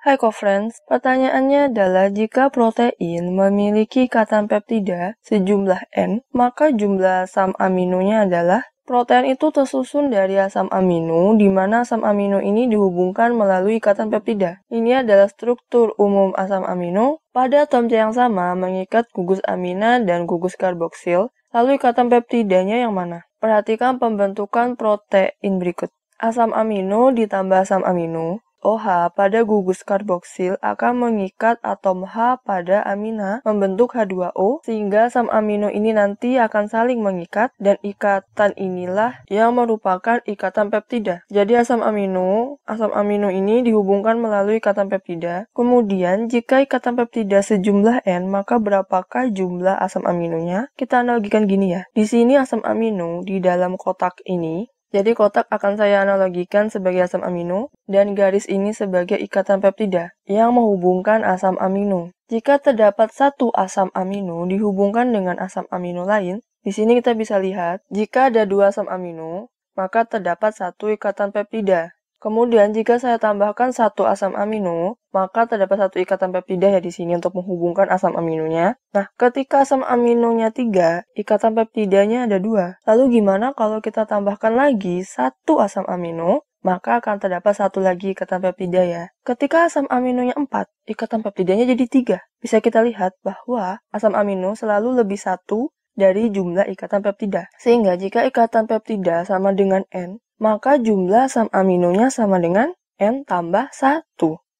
Hai co-friends, pertanyaannya adalah jika protein memiliki ikatan peptida sejumlah N, maka jumlah asam aminonya adalah Protein itu tersusun dari asam amino, di mana asam amino ini dihubungkan melalui ikatan peptida. Ini adalah struktur umum asam amino. Pada C yang sama mengikat gugus amina dan gugus karboksil, lalu ikatan peptidanya yang mana? Perhatikan pembentukan protein berikut. Asam amino ditambah asam amino OH pada gugus karboksil akan mengikat atom H pada amina membentuk H2O sehingga asam amino ini nanti akan saling mengikat dan ikatan inilah yang merupakan ikatan peptida. Jadi asam amino, asam amino ini dihubungkan melalui ikatan peptida. Kemudian jika ikatan peptida sejumlah N maka berapakah jumlah asam aminonya? Kita analogikan gini ya. Di sini asam amino di dalam kotak ini jadi kotak akan saya analogikan sebagai asam amino dan garis ini sebagai ikatan peptida yang menghubungkan asam amino. Jika terdapat satu asam amino dihubungkan dengan asam amino lain, di sini kita bisa lihat, jika ada dua asam amino, maka terdapat satu ikatan peptida. Kemudian jika saya tambahkan satu asam amino, maka terdapat satu ikatan peptida ya di sini untuk menghubungkan asam aminonya. Nah, ketika asam aminonya tiga, ikatan peptidanya ada dua. Lalu gimana kalau kita tambahkan lagi satu asam amino, maka akan terdapat satu lagi ikatan peptida ya. Ketika asam aminonya 4, ikatan peptidanya jadi 3. Bisa kita lihat bahwa asam amino selalu lebih satu dari jumlah ikatan peptida. Sehingga jika ikatan peptida sama dengan N, maka jumlah asam aminonya sama dengan N tambah 1.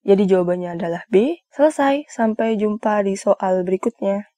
Jadi jawabannya adalah B. Selesai, sampai jumpa di soal berikutnya.